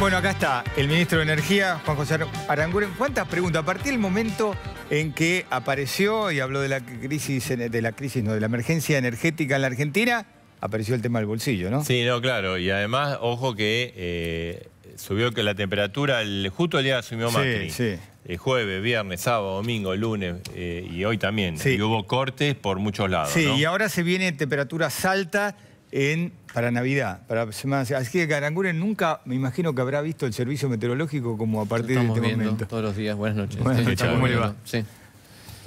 Bueno, acá está el ministro de Energía, Juan José Aranguren. ¿Cuántas preguntas? A partir del momento en que apareció y habló de la crisis, de la crisis, no, de la emergencia energética en la Argentina, apareció el tema del bolsillo, ¿no? Sí, no, claro. Y además, ojo que eh, subió que la temperatura, justo el día asumió más, Sí, sí. El jueves, viernes, sábado, domingo, lunes eh, y hoy también. Sí. Y hubo cortes por muchos lados, Sí, y ahora se vienen temperaturas altas en, para Navidad, para semanas. Así que Caranguren nunca, me imagino que habrá visto el servicio meteorológico como a partir de este momento. todos los días. Buenas noches. Buenas noches. ¿Cómo le va? Sí.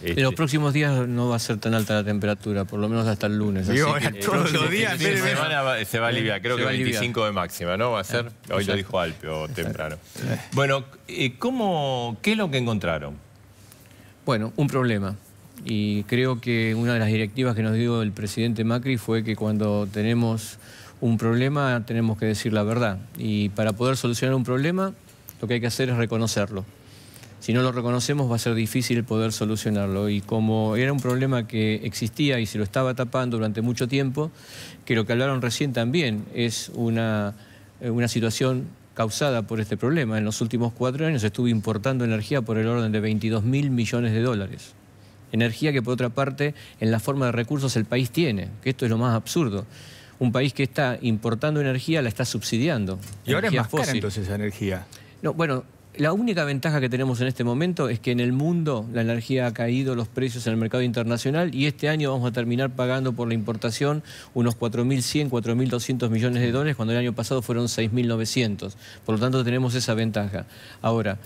En este- los próximos días no va a ser tan alta la temperatura, por lo menos hasta el lunes. todos los días. semana se va a eh, aliviar, creo que 25 de máxima, ¿no? Va a ser, eh, hoy lo dijo Alpio temprano. Eh. Bueno, ¿cómo, ¿qué es lo que encontraron? Bueno, un problema. Y creo que una de las directivas que nos dio el presidente Macri fue que cuando tenemos un problema tenemos que decir la verdad. Y para poder solucionar un problema, lo que hay que hacer es reconocerlo. Si no lo reconocemos va a ser difícil poder solucionarlo. Y como era un problema que existía y se lo estaba tapando durante mucho tiempo, que lo que hablaron recién también es una, eh, situación causada por este problema. En los últimos cuatro años estuve importando energía por el orden de 22 mil millones de dólares energía que por otra parte en la forma de recursos el país tiene, que esto es lo más absurdo. Un país que está importando energía la está subsidiando. ¿Y ahora es más cara, entonces esa energía? No, bueno, la única ventaja que tenemos en este momento es que en el mundo la energía ha caído los precios en el mercado internacional y este año vamos a terminar pagando por la importación unos 4.100, 4.200 millones de dólares, cuando el año pasado fueron 6.900. Por lo tanto, tenemos esa ventaja. Ahora,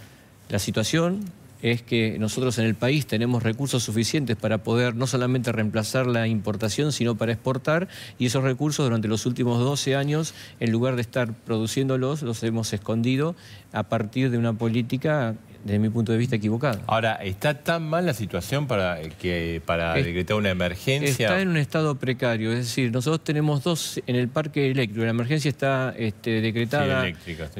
la situación es que nosotros en el país tenemos recursos suficientes para poder no solamente reemplazar la importación, sino para exportar, y esos recursos durante los últimos 12 años, en lugar de estar produciéndolos, los hemos escondido a partir de una política desde mi punto de vista, equivocado. Ahora, ¿está tan mal la situación para, eh, que, para decretar una emergencia? Está en un estado precario, es decir, nosotros tenemos dos en el parque eléctrico, la emergencia está este, decretada,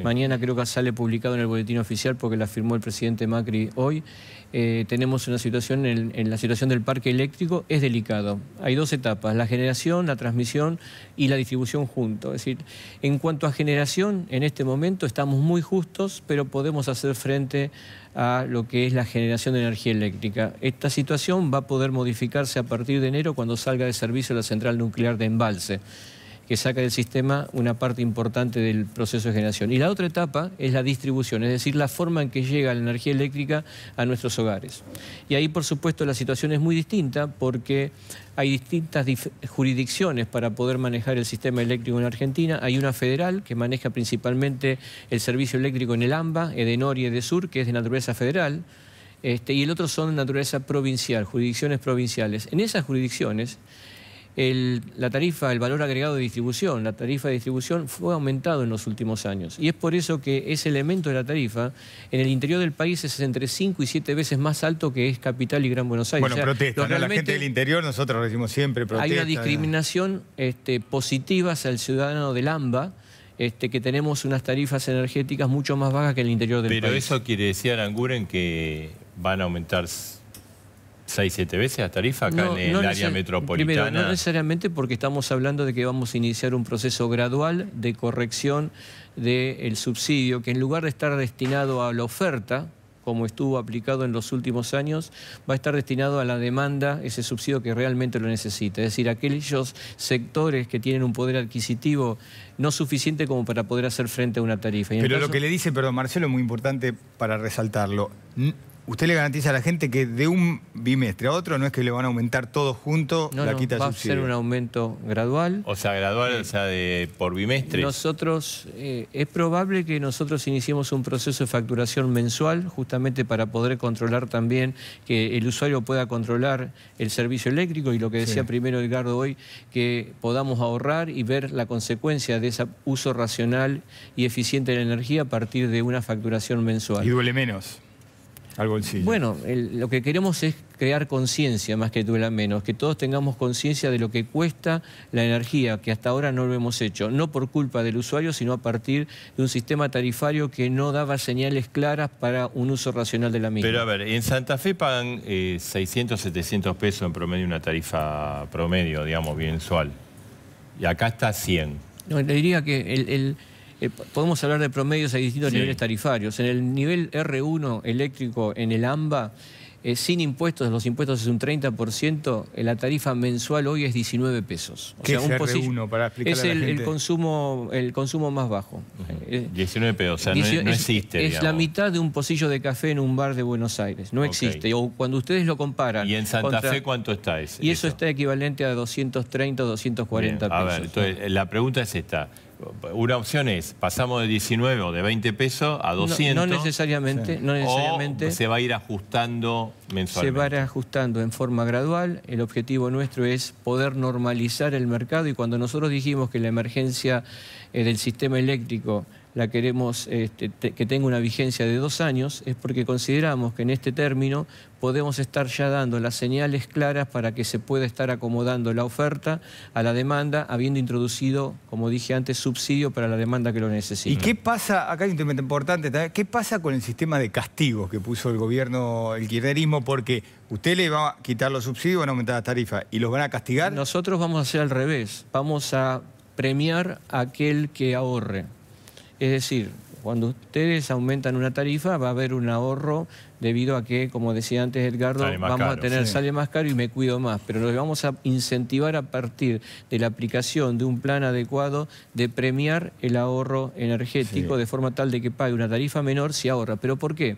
mañana creo que sale publicado en el boletín oficial porque la firmó el presidente Macri hoy, eh, tenemos una situación, en, en, la situación del parque eléctrico es delicado. Hay dos etapas, la generación, la transmisión y la distribución junto. Es decir, en cuanto a generación, en este momento estamos muy justos, pero podemos hacer frente a lo que es la generación de energía eléctrica. Esta situación va a poder modificarse a partir de enero cuando salga de servicio la central nuclear de embalse que saca del sistema una parte importante del proceso de generación. Y la otra etapa es la distribución, es decir, la forma en que llega la energía eléctrica a nuestros hogares. Y ahí, por supuesto, la situación es muy distinta porque hay distintas jurisdicciones para poder manejar el sistema eléctrico en Argentina. Hay una federal que maneja principalmente el servicio eléctrico en el AMBA, EDENOR y EDESUR, que es de naturaleza federal. Este, y el otro son de naturaleza provincial, jurisdicciones provinciales. En esas jurisdicciones la tarifa, el valor agregado de distribución, la tarifa de distribución fue aumentado en los últimos años. Y es por eso que ese elemento de la tarifa en el interior del país es entre 5 y 7 veces más alto que es Capital y Gran Buenos Aires. Bueno, ¿no? la gente del interior, nosotros decimos siempre protesta. Hay una discriminación este, positiva hacia el ciudadano del AMBA, este, que tenemos unas tarifas energéticas mucho más bajas que en el interior del país. Pero eso quiere decir, Anguren, que van a aumentar seis, siete veces la Tarifa acá en el área metropolitana? Primero, no necesariamente porque estamos hablando de que vamos a iniciar un proceso gradual de corrección del subsidio, que en lugar de estar destinado a la oferta, como estuvo aplicado en los últimos años, va a estar destinado a la demanda, ese subsidio que realmente lo necesita. Es decir, aquellos sectores que tienen un poder adquisitivo no suficiente como para poder hacer frente a una tarifa. Pero lo que le dice, perdón, Marcelo, es muy importante para resaltarlo usted le garantiza a la gente que de un bimestre a otro no es que le van a aumentar todos juntos no, la va a ser un aumento gradual. O sea, gradual, o sea, de, por bimestre. Nosotros, eh, es probable que nosotros iniciemos un proceso de facturación mensual justamente para poder controlar también que el usuario pueda controlar el servicio eléctrico y lo que decía primero Edgardo hoy, que podamos ahorrar y ver la consecuencia de ese uso racional y eficiente de la energía a partir de una facturación mensual. Y duele menos. Bueno, lo que queremos es crear conciencia, más que duela menos, que todos tengamos conciencia de lo que cuesta la energía, que hasta ahora no lo hemos hecho, no por culpa del usuario, sino a partir de un sistema tarifario que no daba señales claras para un uso racional de la misma. Pero a ver, en Santa Fe pagan 600, eh, 700 pesos en promedio una tarifa promedio, digamos, mensual. Y acá está 100. No, le diría que el eh, podemos hablar de promedios hay distintos niveles tarifarios. En el nivel R1 eléctrico, en el AMBA, eh, sin impuestos, los impuestos es un 30%, eh, la tarifa mensual hoy es 19 pesos. O es Es el, consumo, el consumo más bajo. 19 pesos, o sea, no, existe. Es la mitad de un pocillo de café en un bar de Buenos Aires, no existe. O cuando ustedes lo comparan... ¿Y en Santa Fe cuánto está? Ese, y eso, está equivalente a 230, 240 pesos. A ver, entonces la pregunta es esta una opción es, pasamos de 19 o de 20 pesos a 200. No, necesariamente, no necesariamente. se va a ir ajustando mensualmente. Se va a ir ajustando en forma gradual. El objetivo nuestro es poder normalizar el mercado y cuando nosotros dijimos que la emergencia eh, del sistema eléctrico la queremos este, que tenga una vigencia de dos años, es porque consideramos que en este término podemos estar ya dando las señales claras para que se pueda estar acomodando la oferta a la demanda, habiendo introducido, como dije antes, subsidio para la demanda que lo necesita. ¿Y qué pasa, acá hay un tema importante ¿eh? qué pasa con el sistema de castigos que puso el gobierno, el kirchnerismo, porque usted le va a quitar los subsidios, van a aumentar las tarifas, ¿y los van a castigar? Nosotros vamos a hacer al revés, vamos a premiar a aquel que ahorre. Es decir, cuando ustedes aumentan una tarifa va a haber un ahorro debido a que, como decía antes Edgardo, vamos a tener sale más caro y me cuido más, pero lo vamos a incentivar a partir de la aplicación de un plan adecuado de premiar el ahorro energético de forma tal de que pague una tarifa menor si ahorra. ¿Pero por qué?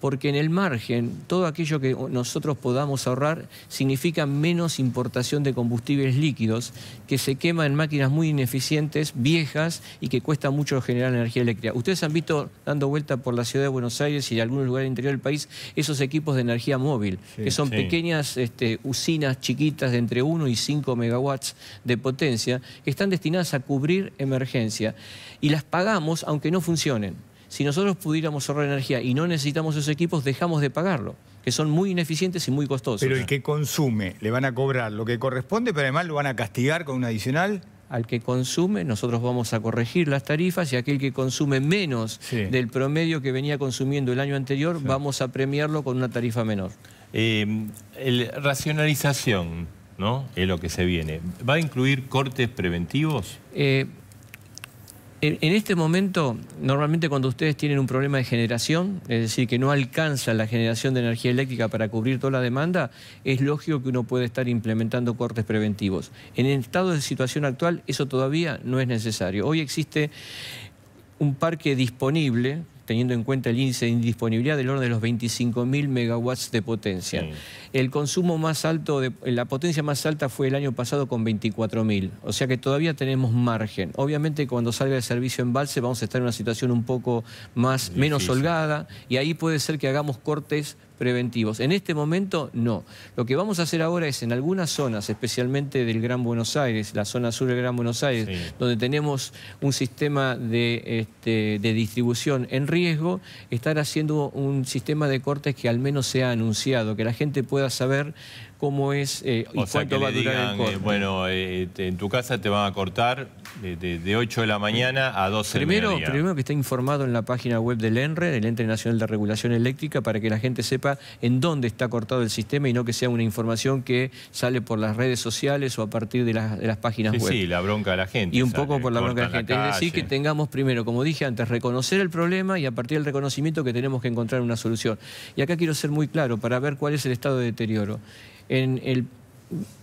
porque en el margen todo aquello que nosotros podamos ahorrar significa menos importación de combustibles líquidos que se quema en máquinas muy ineficientes, viejas y que cuesta mucho generar energía eléctrica. Ustedes han visto dando vuelta por la ciudad de Buenos Aires y en algunos lugares del interior del país esos equipos de energía móvil, que son pequeñas este, usinas chiquitas de entre 1 y 5 megawatts de potencia que están destinadas a cubrir emergencia y las pagamos aunque no funcionen. Si nosotros pudiéramos ahorrar energía y no necesitamos esos equipos, dejamos de pagarlo, que son muy ineficientes y muy costosos. Pero el que consume, le van a cobrar lo que corresponde, pero además lo van a castigar con un adicional al que consume, nosotros vamos a corregir las tarifas y aquel que consume menos del promedio que venía consumiendo el año anterior, vamos a premiarlo con una tarifa menor. Eh, racionalización, ¿no? Es lo que se viene. ¿Va a incluir cortes preventivos? Eh, en, este momento, normalmente cuando ustedes tienen un problema de generación, es decir, que no alcanza la generación de energía eléctrica para cubrir toda la demanda, es lógico que uno puede estar implementando cortes preventivos. En el estado de situación actual, eso todavía no es necesario. Hoy existe un parque disponible, teniendo en cuenta el índice de indisponibilidad del orden de los 25.000 megawatts de potencia. El consumo más alto, eh, la potencia más alta fue el año pasado con 24.000. O sea que todavía tenemos margen. Obviamente cuando salga el servicio embalse vamos a estar en una situación un poco más, menos holgada y ahí puede ser que hagamos cortes preventivos. En este momento, no. Lo que vamos a hacer ahora es en algunas zonas, especialmente del Gran Buenos Aires, la zona sur del Gran Buenos Aires, donde tenemos un sistema este, de, distribución en riesgo, estar haciendo un sistema de cortes que al menos sea anunciado, que la gente pueda saber cómo es eh, y cuánto va a durar el eh, corte. bueno, eh, en tu casa te van a cortar de, 8 de la mañana a 12 de la Primero que está informado en la página web del ENRE, el Ente Nacional de Regulación Eléctrica, para que la gente sepa en dónde está cortado el sistema y no que sea una información que sale por las redes sociales o a partir de las, páginas web. Sí, la bronca de la gente. Y un poco por la bronca de la gente. es decir, que tengamos primero, como dije antes, reconocer el problema y a partir del reconocimiento que tenemos que encontrar una solución. Y acá quiero ser muy claro para ver cuál es el estado de deterioro en el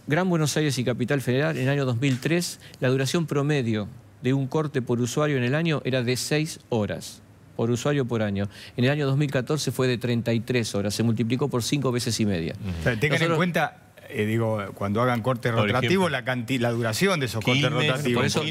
Gran Buenos Aires y Capital Federal, en el año 2003, la duración promedio de un corte por usuario en el año era de 6 horas por usuario por año. En el año 2014 fue de 33 horas, se multiplicó por 5 veces y media. tengan en cuenta eh, digo, cuando hagan corte rotativos, la, duración de esos cortes rotativos. Por eso,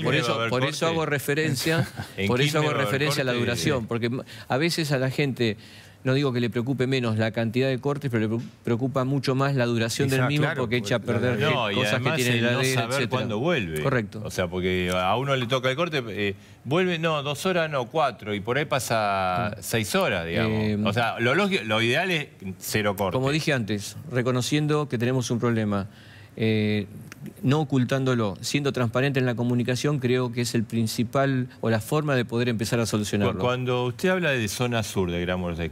por eso, hago referencia, por eso hago referencia a la duración, porque a veces a la gente no digo que le preocupe menos la cantidad de cortes, pero le preocupa mucho más la duración del mismo porque echa a perder cosas que tiene no saber cuándo vuelve. Correcto. O sea, porque a uno le toca el corte, eh, vuelve, no, dos horas, no, cuatro, y por ahí pasa mm. seis horas, digamos. Eh, o sea, lo, ideal es cero corte. Como dije antes, reconociendo que tenemos un problema, eh, no ocultándolo, siendo transparente en la comunicación, creo que es el principal o la forma de poder empezar a solucionarlo. Cuando usted habla de zona sur de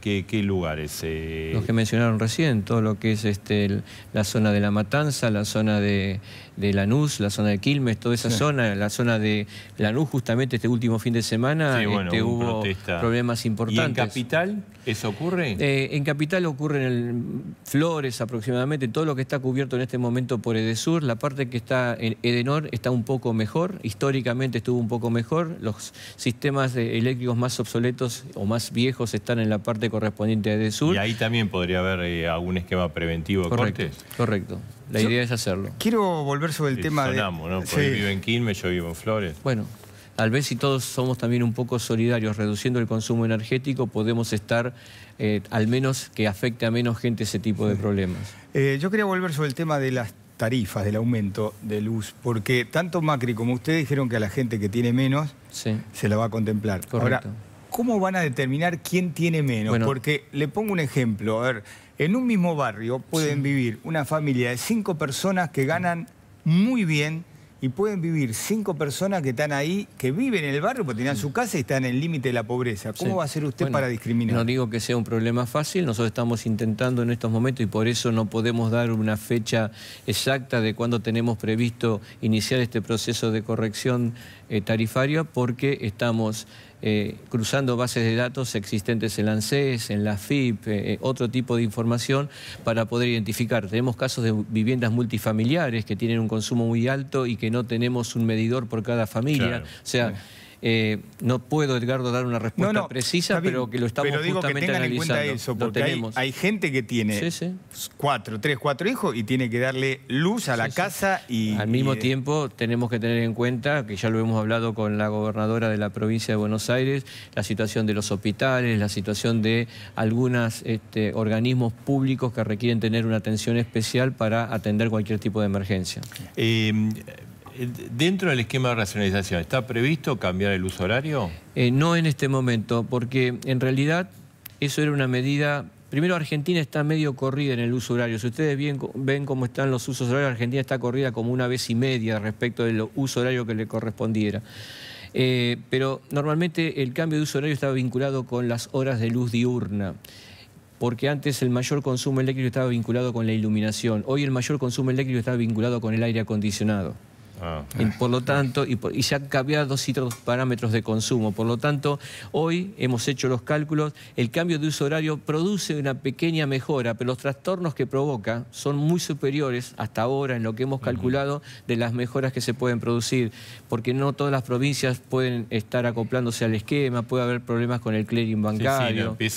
¿qué, lugares? Eh? Los que mencionaron recién, todo lo que es este, la zona de La Matanza, la zona de de Lanús, la zona de Quilmes, toda esa zona, la zona de Lanús, justamente este último fin de semana este, hubo problemas importantes. en Capital eso ocurre? Eh, en Capital ocurre en Flores aproximadamente, todo lo que está cubierto en este momento por Edesur, la parte que está en Edenor está un poco mejor, históricamente estuvo un poco mejor, los sistemas eléctricos más obsoletos o más viejos están en la parte correspondiente de Edesur. Y ahí también podría haber eh, algún esquema preventivo de correcto, cortes. Correcto. La idea es hacerlo. Quiero volver sobre el tema sonamos, ¿no? Porque en Quilmes, yo vivo en Flores. Bueno, tal vez si todos somos también un poco solidarios, reduciendo el consumo energético, podemos estar, eh, al menos que afecte a menos gente ese tipo de problemas. Eh, yo quería volver sobre el tema de las tarifas, del aumento de luz, porque tanto Macri como usted dijeron que a la gente que tiene menos se la va a contemplar. ¿cómo van a determinar quién tiene menos? porque le pongo un ejemplo, a ver... En un mismo barrio pueden vivir una familia de cinco personas que ganan muy bien y pueden vivir cinco personas que están ahí, que viven en el barrio, porque tienen mm. su casa y están en el límite de la pobreza. ¿Cómo va a hacer usted para discriminar? No digo que sea un problema fácil, nosotros estamos intentando en estos momentos y por eso no podemos dar una fecha exacta de cuándo tenemos previsto iniciar este proceso de corrección eh, tarifario porque estamos eh, cruzando bases de datos existentes en la ANSES, en la FIP, eh, otro tipo de información para poder identificar. Tenemos casos de viviendas multifamiliares que tienen un consumo muy alto y que no tenemos un medidor por cada familia. O sea, eh, no puedo, Edgardo, dar una respuesta precisa, pero que lo estamos Pero analizando. eso, hay, gente que tiene cuatro, tres, cuatro hijos y tiene que darle luz a la casa y... Al mismo tiempo tenemos que tener en cuenta, que ya lo hemos hablado con la gobernadora de la provincia de Buenos Aires, la situación de los hospitales, la situación de algunos este, organismos públicos que requieren tener una atención especial para atender cualquier tipo de emergencia. Eh, ¿Dentro del esquema de racionalización está previsto cambiar el uso horario? Eh, no en este momento, porque en realidad eso era una medida... Primero, Argentina está medio corrida en el uso horario. Si ustedes ven cómo están los usos horarios, Argentina está corrida como una vez y media respecto del uso horario que le correspondiera. Eh, pero normalmente el cambio de uso horario estaba vinculado con las horas de luz diurna porque antes el mayor consumo eléctrico estaba vinculado con la iluminación, hoy el mayor consumo eléctrico está vinculado con el aire acondicionado. Ah. Y por lo tanto, y, y, se han cambiado parámetros de consumo. Por lo tanto, hoy hemos hecho los cálculos, el cambio de uso horario produce una pequeña mejora, pero los trastornos que provoca son muy superiores hasta ahora en lo que hemos calculado de las mejoras que se pueden producir, porque no todas las provincias pueden estar acoplándose al esquema, puede haber problemas con el clearing bancario. Sí,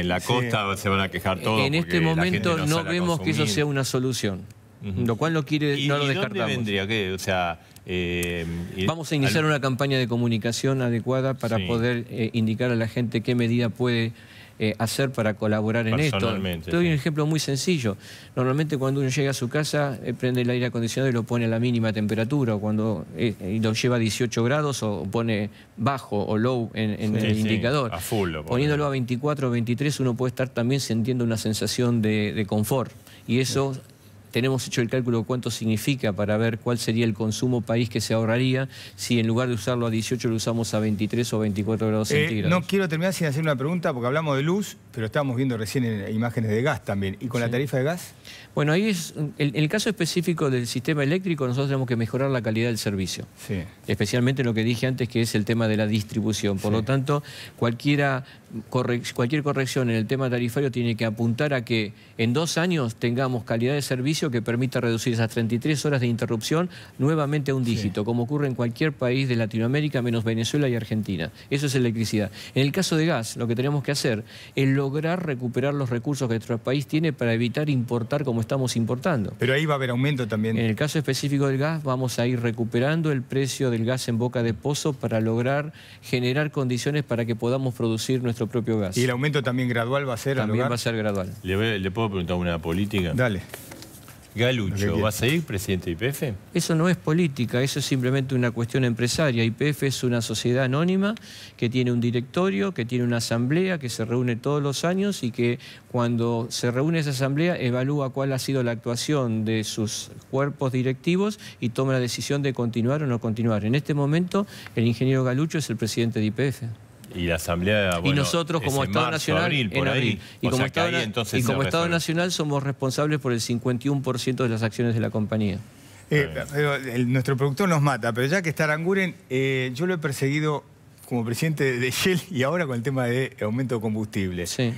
en, la costa, se van a quejar todos. En este momento no, vemos que eso sea una solución. Lo cual no quiere, no lo ¿y vendría? O sea, eh, Vamos a iniciar una campaña de comunicación adecuada para poder eh, indicar a la gente qué medida puede eh, hacer para colaborar en esto. Te doy un ejemplo muy sencillo. Normalmente cuando uno llega a su casa, prende el aire acondicionado y lo pone a la mínima temperatura, o cuando lo lleva a 18 grados o pone bajo o low en, el indicador. A full Poniéndolo a 24 o 23, uno puede estar también sintiendo una sensación de, de confort. Y eso tenemos hecho el cálculo cuánto significa para ver cuál sería el consumo país que se ahorraría si en lugar de usarlo a 18 lo usamos a 23 o 24 grados eh, centígrados. No quiero terminar sin hacer una pregunta porque hablamos de luz, pero estábamos viendo recién en imágenes de gas también. ¿Y con la tarifa de gas? Bueno, ahí es, en el, caso específico del sistema eléctrico nosotros tenemos que mejorar la calidad del servicio. Sí. Especialmente lo que dije antes que es el tema de la distribución. Por lo tanto, cualquiera, cualquier corrección en el tema tarifario tiene que apuntar a que en dos años tengamos calidad de servicio que permita reducir esas 33 horas de interrupción nuevamente a un dígito, como ocurre en cualquier país de Latinoamérica, menos Venezuela y Argentina. Eso es electricidad. En el caso de gas, lo que tenemos que hacer es lograr recuperar los recursos que nuestro país tiene para evitar importar como estamos importando. Pero ahí va a haber aumento también. En el caso específico del gas, vamos a ir recuperando el precio del gas en boca de pozo para lograr generar condiciones para que podamos producir nuestro propio gas. ¿Y el aumento también gradual va a ser? También va a ser gradual. ¿Le puedo preguntar una política? Dale. Galucho, va a seguir presidente de IPF? Eso no es política, eso es simplemente una cuestión empresaria. IPF es una sociedad anónima que tiene un directorio, que tiene una asamblea que se reúne todos los años y que cuando se reúne esa asamblea evalúa cuál ha sido la actuación de sus cuerpos directivos y toma la decisión de continuar o no continuar. En este momento, el ingeniero Galucho es el presidente de IPF. Y la Asamblea. Bueno, y nosotros, como Estado Nacional. en abril. Y como, Estado, y como Nacional, somos responsables por el 51% de las acciones de la compañía. Eh, nuestro productor nos mata, pero ya que está Aranguren, eh, yo lo he perseguido como presidente de Shell y ahora con el tema de aumento de combustible. Sí.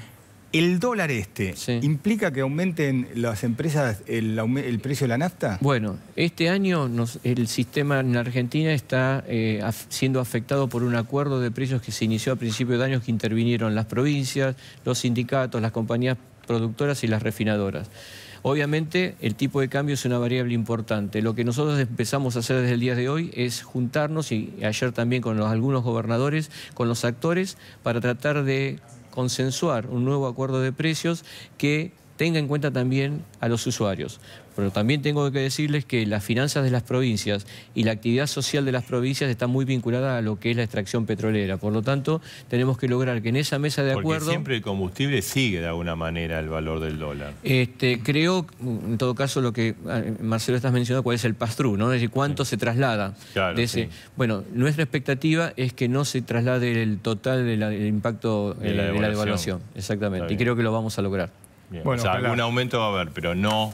¿El dólar este implica que aumenten las empresas el, precio de la nafta? Bueno, este año el sistema en Argentina está eh, siendo afectado por un acuerdo de precios que se inició a principios de año que intervinieron las provincias, los sindicatos, las compañías productoras y las refinadoras. Obviamente el tipo de cambio es una variable importante. Lo que nosotros empezamos a hacer desde el día de hoy es juntarnos y ayer también con algunos gobernadores, con los actores, para tratar de consensuar un nuevo acuerdo de precios que tenga en cuenta también a los usuarios. Pero también tengo que decirles que las finanzas de las provincias y la actividad social de las provincias están muy vinculadas a lo que es la extracción petrolera. Por lo tanto, tenemos que lograr que en esa mesa de Porque acuerdo... siempre el combustible sigue de alguna manera el valor del dólar. Este, creo, en todo caso, lo que ah, Marcelo estás mencionando, cuál es el pastrú, ¿no? Es decir, cuánto se traslada Bueno, nuestra expectativa es que no se traslade el total del impacto de la eh, devaluación. Exactamente. Y creo que lo vamos a lograr. Bueno, algún aumento va a haber, pero no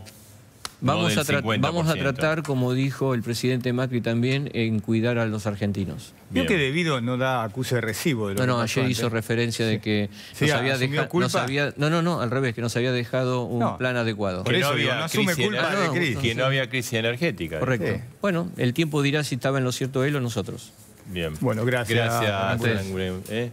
Vamos, a vamos a tratar, como dijo el presidente Macri también, en cuidar a los argentinos. yo que debido no da acuse de recibo. De no, no, ayer hizo referencia de que nos había dejado, no, no, no, al revés, que nos había dejado un plan adecuado. Por no había de crisis. Que no había crisis energética. Correcto. Bueno, el tiempo dirá si estaba en lo cierto él o nosotros. Bien. Bueno, gracias. Gracias. ¿eh?